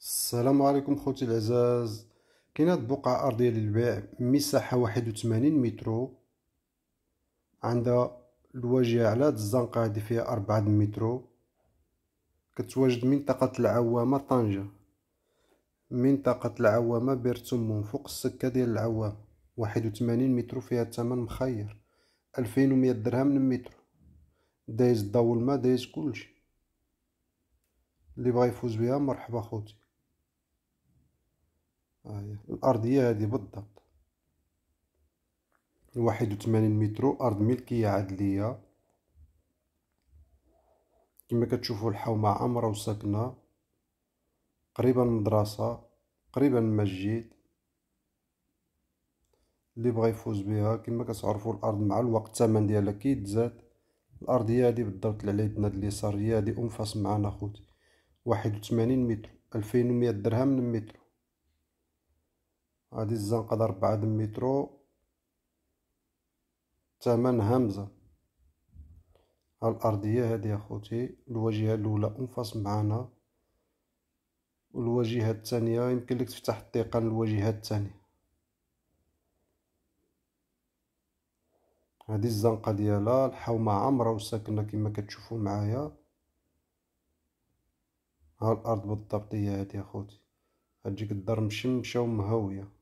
السلام عليكم خوتي العزاز كاينه بقعه ارضيه للبيع مساحه واحد 81 مترو عندها الواجهه على هاد الزنقه هادي فيها 4 مترو كتواجد منطقه العوامه طنجه منطقه العوامه بير تمون فوق السكه ديال العوامه واحد 81 مترو فيها الثمن مخير 2100 درهم للمتر دايز الضو والما دايز كلشي اللي بغا يفوز بها مرحبا خوتي آية. هي الأرضية هذه بالضبط واحد وثمانين مترو أرض ملكية عدلية كما كتشوفوا الحومة عامرة وساكنة قريبة من المدرسة قريبة من المسجد اللي بغى يفوز بها كما كتعرفوا الارض مع الوقت الثمن ديالها كيتزاد الارضيه هذه بالضبط اللي على يدنا اليساريه هذه انفاس معنا خوتي واحد وثمانين متر ألفين 2100 درهم من المتر هادي الزنقة ربعة د تمن ثمن همزة ها الأرضية هادي أخوتي الواجهة الأولى أنفاس معانا والواجهة الثانية يمكن لك تفتح التيقان الواجهة الثانية هادي الزنقة ديالها الحومة عامرة وساكنة كما كتشوفو معايا ها الأرض بالضبط هي هادي أخوتي غتجيك الدار مشمشة ومهوية